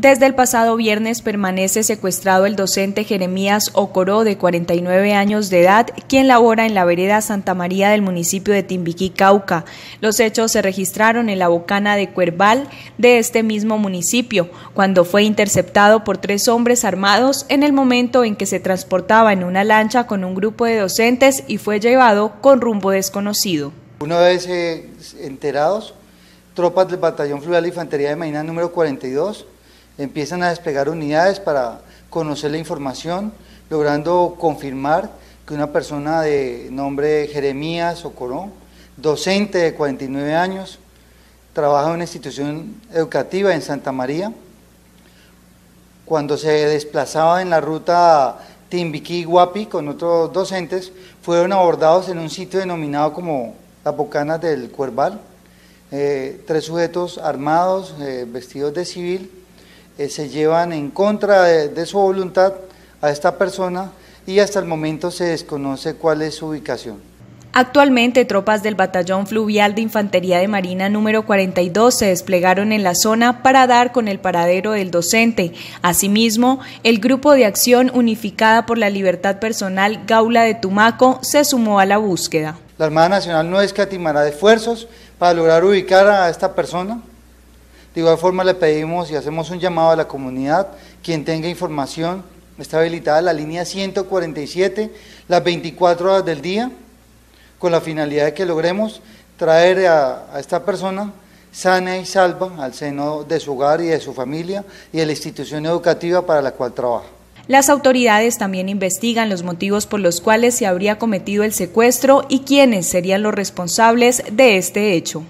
Desde el pasado viernes permanece secuestrado el docente Jeremías Ocoró, de 49 años de edad, quien labora en la vereda Santa María del municipio de Timbiquí, Cauca. Los hechos se registraron en la bocana de Cuerval de este mismo municipio, cuando fue interceptado por tres hombres armados en el momento en que se transportaba en una lancha con un grupo de docentes y fue llevado con rumbo desconocido. Una vez eh, enterados, tropas del Batallón Fluvial Infantería de Marina número 42 Empiezan a desplegar unidades para conocer la información, logrando confirmar que una persona de nombre Jeremías Ocorón, docente de 49 años, trabaja en una institución educativa en Santa María. Cuando se desplazaba en la ruta Timbiquí-Guapi con otros docentes, fueron abordados en un sitio denominado como la bocanas del Cuerval. Eh, tres sujetos armados, eh, vestidos de civil, eh, se llevan en contra de, de, su voluntad a esta persona y hasta el momento se desconoce cuál es su ubicación. Actualmente, tropas del Batallón Fluvial de Infantería de Marina número 42 se desplegaron en la zona para dar con el paradero del docente. Asimismo, el Grupo de Acción Unificada por la Libertad Personal Gaula de Tumaco se sumó a la búsqueda. La Armada Nacional no escatimará esfuerzos para lograr ubicar a esta persona, de igual forma le pedimos y hacemos un llamado a la comunidad, quien tenga información, está habilitada la línea 147, las 24 horas del día, con la finalidad de que logremos traer a, esta persona sana y salva al seno de su hogar y de su familia y de la institución educativa para la cual trabaja. Las autoridades también investigan los motivos por los cuales se habría cometido el secuestro y quiénes serían los responsables de este hecho.